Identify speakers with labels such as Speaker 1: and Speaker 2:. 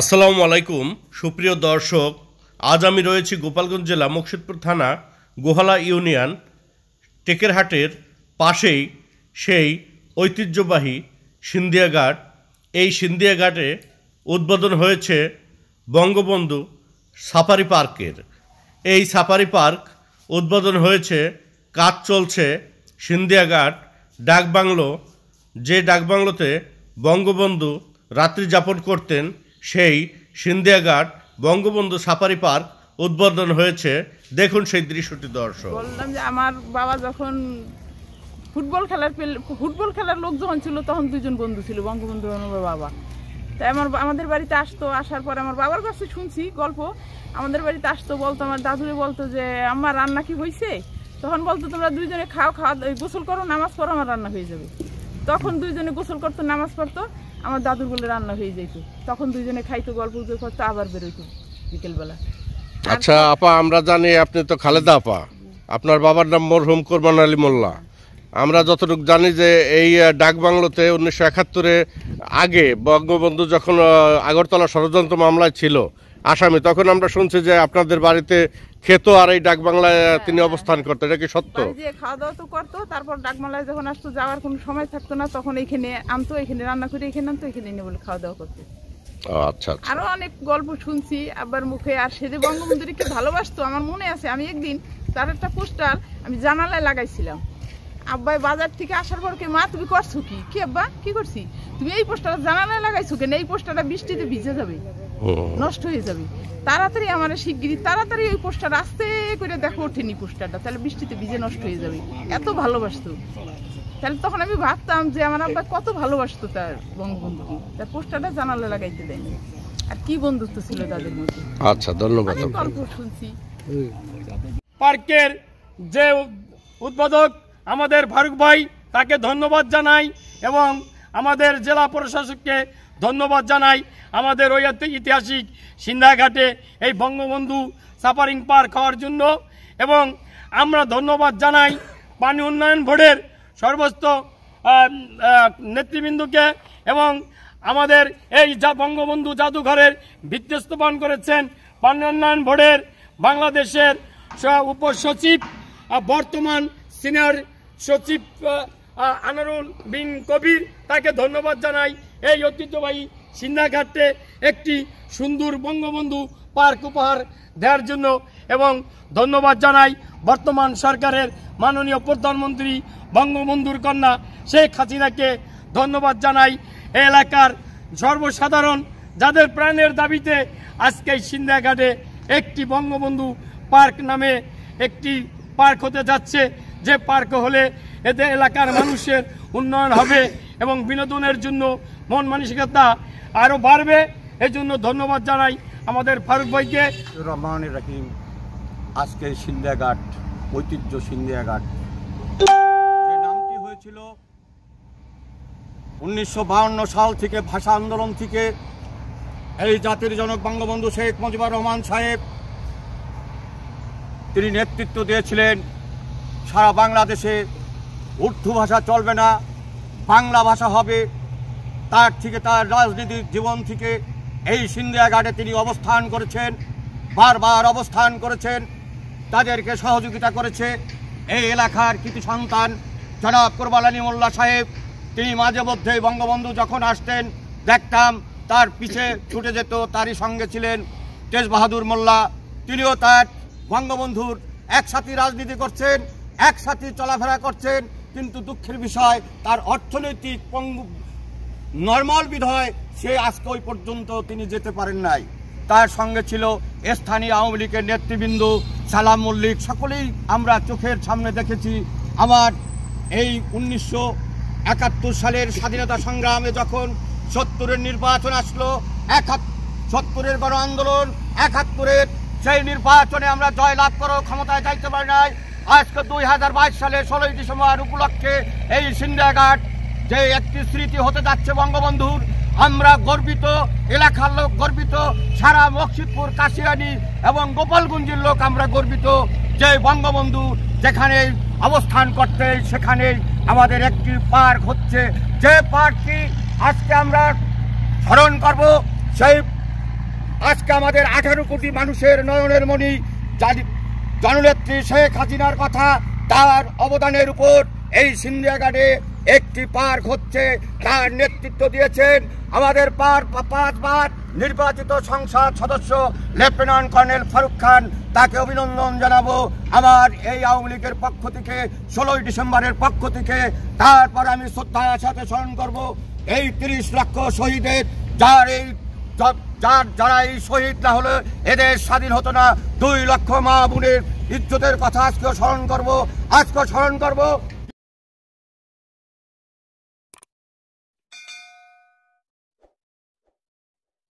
Speaker 1: আসসালামু আলাইকুম সুপ্রিয় দর্শক আজ আমি রয়েছি গোপালগঞ্জ জেলা মুর্শিদপুর থানা গোহালা ইউনিয়ন টেকেরহাটের পাশেই সেই ঐতিহ্যবাহী সিন্ধিয়া ঘাট এই সিন্ধিয়া ঘাটে উদ্বোধন হয়েছে বঙ্গবন্ধু সাফারি পার্কের এই সাফারি পার্ক উদ্বোধন হয়েছে কাজ চলছে সিন্ধিয়া ঘাট ডাকবাংলো যে ডাকবাংলোতে বঙ্গবন্ধু রাত্রি যাপন করতেন সেই সিন্ধিয়াঘাট বঙ্গবন্ধু সাফারি পার্ক উদ্বোধন হয়েছে দেখুন সেই দৃশ্যটি দর্শক
Speaker 2: বললাম যে আমার বাবা যখন ফুটবল খেলার ফুটবল খেলার লোক যখন ছিল তখন দুজন বন্ধু ছিল বঙ্গবন্ধু আমার বাবা তাই আমার আমাদের বাড়িতে আসতো আসার পর আমার বাবার কাছে শুনছি গল্প আমাদের বাড়িতে আসতো বলতো আমার দাদুরে বলতো যে আমার রান্না কি হয়েছে তখন বলতো তোমরা দুইজনে খাও খাওয়া গোসল করো নামাজ পড়ো আমার রান্না হয়ে যাবে তখন দুইজনে গোসল করতো নামাজ পড়তো আমার দাদুর বলে রান্না হয়ে যেত তখন দুইজনে খাইতো গল্প করতো আবার বেরোইতো বিকেলবেলা
Speaker 1: আচ্ছা আপা আমরা জানি আপনি তো খালেদা আপা আপনার বাবার নাম মরহুম কোরবান আলী মোল্লা আমরা যতটুকু জানি যে এই ডাক বাংলোতে উনিশশো একাত্তরে আগে বঙ্গবন্ধু যখন আগরতলা ষড়যন্ত্র মামলায় ছিল আসামি তখন আমরা শুনছি যে আপনাদের বাড়িতে খেতো আর এই বাংলায় হ্যাঁ। তিনি অবস্থান করতো এটা কি সত্য
Speaker 2: খাওয়া দাওয়া তো করতো তারপর ডাক বাংলায় যখন আসতো যাওয়ার কোনো সময় থাকতো না তখন এখানে আনতো এখানে রান্না করে এখানে আনতো এখানে এনে বলে খাওয়া দাওয়া করতো আচ্ছা, আচ্ছা। আরো অনেক গল্প শুনছি আবার মুখে আর সে যে কে ভালোবাসতো আমার মনে আছে আমি একদিন তার একটা পোস্টার আমি জানালায় লাগাইছিলাম আব্বাই বাজার থেকে আসার পর কে মা তুমি করছো কি কি আব্বা কি করছি তুমি এই পোস্টারটা জানালা লাগাইছো কেন এই পোস্টটা বৃষ্টিতে ভিজে যাবে নষ্ট হয়ে যাবে তাড়াতাড়ি আমার শিগগিরি তাড়াতাড়ি ওই পোস্টার আস্তে করে দেখো ওঠেনি পোস্টারটা তাহলে বৃষ্টিতে ভিজে নষ্ট হয়ে যাবে এত ভালোবাসতো তাহলে তখন আমি ভাবতাম যে আমার আব্বা কত ভালোবাসতো তার বঙ্গবন্ধুকে তার পোস্টারটা জানালা লাগাইতে দেয়নি আর কি বন্ধুত্ব ছিল তাদের মধ্যে
Speaker 1: আচ্ছা ধন্যবাদ গল্প
Speaker 2: শুনছি
Speaker 3: পার্কের যে উদ্বোধক আমাদের ফারুক ভাই তাকে ধন্যবাদ জানাই এবং আমাদের জেলা প্রশাসককে ধন্যবাদ জানাই আমাদের ওই ঐতিহাসিক সিন্ধাঘাটে এই বঙ্গবন্ধু সাফারিং পার্ক হওয়ার জন্য এবং আমরা ধন্যবাদ জানাই পানি উন্নয়ন বোর্ডের সর্বস্ত নেতৃবৃন্দকে এবং আমাদের এই যা বঙ্গবন্ধু জাদুঘরের ভিত্তি স্থাপন করেছেন পানি উন্নয়ন বোর্ডের বাংলাদেশের উপসচিব বর্তমান সিনিয়র সচিব আনারুল বিন কবির তাকে ধন্যবাদ জানাই এই ঐতিহ্যবাহী সিন্ধাঘাটে একটি সুন্দর বঙ্গবন্ধু পার্ক উপহার দেওয়ার জন্য এবং ধন্যবাদ জানাই বর্তমান সরকারের মাননীয় প্রধানমন্ত্রী বঙ্গবন্ধুর কন্যা শেখ হাসিনাকে ধন্যবাদ জানাই এলাকার সর্বসাধারণ যাদের প্রাণের দাবিতে আজকে সিন্ধাঘাটে একটি বঙ্গবন্ধু পার্ক নামে একটি পার্ক হতে যাচ্ছে যে পার্ক হলে এতে এলাকার মানুষের উন্নয়ন হবে এবং বিনোদনের জন্য মন মানসিকতা আরও বাড়বে এজন্য ধন্যবাদ জানাই আমাদের
Speaker 4: ফারুক ভাইকে রহমানুর রাহিম আজকে সিন্ধিয়াঘাট ঐতিহ্য সিন্ধিয়াঘাট যে নামটি হয়েছিল উনিশশো সাল থেকে ভাষা আন্দোলন থেকে এই জাতির জনক বঙ্গবন্ধু শেখ মুজিবুর রহমান সাহেব তিনি নেতৃত্ব দিয়েছিলেন সারা বাংলাদেশে উর্দু ভাষা চলবে না বাংলা ভাষা হবে তার থেকে তার রাজনীতির জীবন থেকে এই ঘাটে তিনি অবস্থান করেছেন বারবার অবস্থান করেছেন তাদেরকে সহযোগিতা করেছে এই এলাকার কিছু সন্তান জনাব কোরবালানী মোল্লা সাহেব তিনি মাঝে মধ্যে বঙ্গবন্ধু যখন আসতেন দেখতাম তার পিছে ছুটে যেত তারই সঙ্গে ছিলেন তেজ বাহাদুর মোল্লা তিনিও তার বঙ্গবন্ধুর একসাথে রাজনীতি করছেন একসাথে চলাফেরা করছেন কিন্তু দুঃখের বিষয় তার অর্থনৈতিক পঙ্গু নর্মাল বিধয় সে আজকে ওই পর্যন্ত তিনি যেতে পারেন নাই তার সঙ্গে ছিল স্থানীয় আওয়ামী লীগের নেতৃবৃন্দ সালাম মল্লিক সকলেই আমরা চোখের সামনে দেখেছি আমার এই উনিশশো একাত্তর সালের স্বাধীনতা সংগ্রামে যখন সত্তরের নির্বাচন আসলো সত্তরের গণ আন্দোলন একাত্তরের সেই নির্বাচনে আমরা জয় লাভ করো ক্ষমতায় যাইতে পারি নাই আজকে দুই হাজার বাইশ সালে ষোলোই ডিসেম্বর উপলক্ষে এই সিন্ডিয়াঘাট যে একটি স্মৃতি হতে যাচ্ছে বঙ্গবন্ধুর আমরা গর্বিত এলাকার লোক গর্বিত সারা মকসিদপুর কাশিয়ানি এবং গোপালগঞ্জের লোক আমরা গর্বিত যে বঙ্গবন্ধু যেখানে অবস্থান করতে সেখানে আমাদের একটি পার্ক হচ্ছে যে পার্কটি আজকে আমরা স্মরণ করব সেই আজকে আমাদের আঠারো কোটি মানুষের নয়নের মণি জানি জননেত্রী শেখ হাসিনার কথা তার অবদানের উপর এই গার্ডে একটি পার্ক হচ্ছে তার নেতৃত্ব দিয়েছেন আমাদের পার পাঁচবার নির্বাচিত সংসদ সদস্য লেফটেন্যান্ট কর্নেল ফারুক খান তাকে অভিনন্দন জানাবো আমার এই আওয়ামী লীগের পক্ষ থেকে ষোলোই ডিসেম্বরের পক্ষ থেকে তারপর আমি শ্রদ্ধার সাথে স্মরণ করব এই তিরিশ লক্ষ শহীদের যার এই যার যারা এই শহীদ না হলে এদের স্বাধীন হতো না দুই লক্ষ মা বোনের ইজ্জতের কথা আজকেও স্মরণ করব আজকেও স্মরণ করব